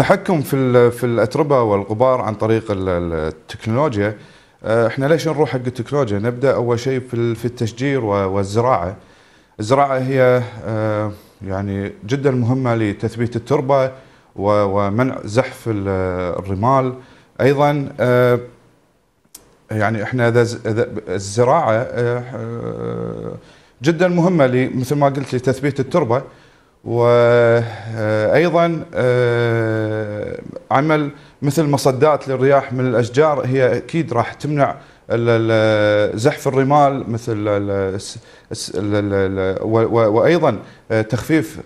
التحكم في في الاتربه والغبار عن طريق التكنولوجيا آه، احنا ليش نروح حق التكنولوجيا نبدا اول شيء في التشجير والزراعه الزراعه هي آه، يعني جدا مهمه لتثبيت التربه ومنع زحف الرمال ايضا آه، يعني احنا اذا الزراعه جدا مهمه مثل ما قلت لتثبيت التربه وايضا آه، عمل مثل مصدات للرياح من الاشجار هي اكيد راح تمنع زحف الرمال مثل وايضا تخفيف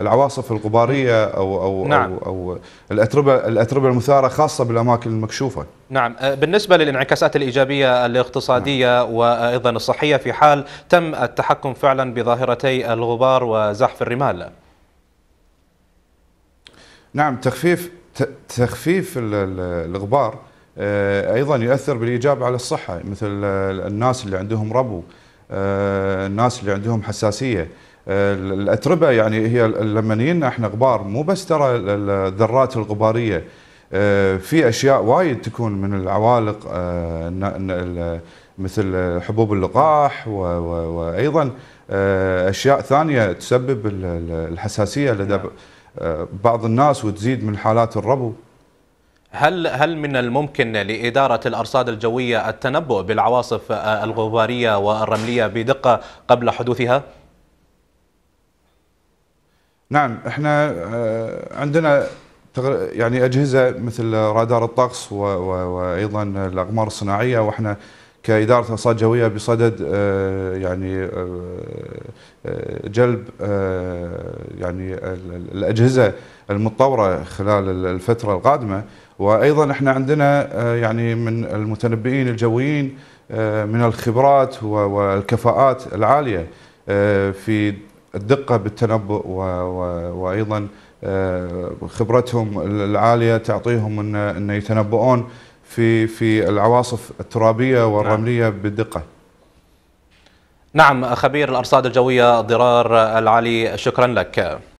العواصف الغباريه او او نعم. او, أو الاتربه الاتربه المثاره خاصه بالاماكن المكشوفه. نعم أه، بالنسبه للانعكاسات الايجابيه الاقتصاديه نعم. وايضا الصحيه في حال تم التحكم فعلا بظاهرتي الغبار وزحف الرمال. نعم تخفيف تخفيف الغبار آه، ايضا يؤثر بالايجاب على الصحه مثل آه، الناس اللي عندهم ربو آه، الناس اللي عندهم حساسيه الاتربه يعني هي لما يجينا احنا غبار مو بس ترى الذرات الغباريه في اشياء وايد تكون من العوالق مثل حبوب اللقاح وايضا اشياء ثانيه تسبب الحساسيه لدى نعم. بعض الناس وتزيد من حالات الربو هل هل من الممكن لإدارة الأرصاد الجوية التنبؤ بالعواصف الغبارية والرملية بدقة قبل حدوثها؟ نعم احنا آه، عندنا يعني أجهزة مثل رادار الطقس وأيضا الأقمار الصناعية وإحنا كإدارة أرصاد جوية بصدد آه، يعني آه، جلب يعني الأجهزة المتطورة خلال الفترة القادمة وايضا احنا عندنا آه، يعني من المتنبئين الجويين آه، من الخبرات والكفاءات العاليه آه، في الدقه بالتنبؤ وايضا خبرتهم العاليه تعطيهم ان يتنبؤون في في العواصف الترابيه نعم. والرمليه بدقه. نعم خبير الارصاد الجويه ضرار العلي شكرا لك.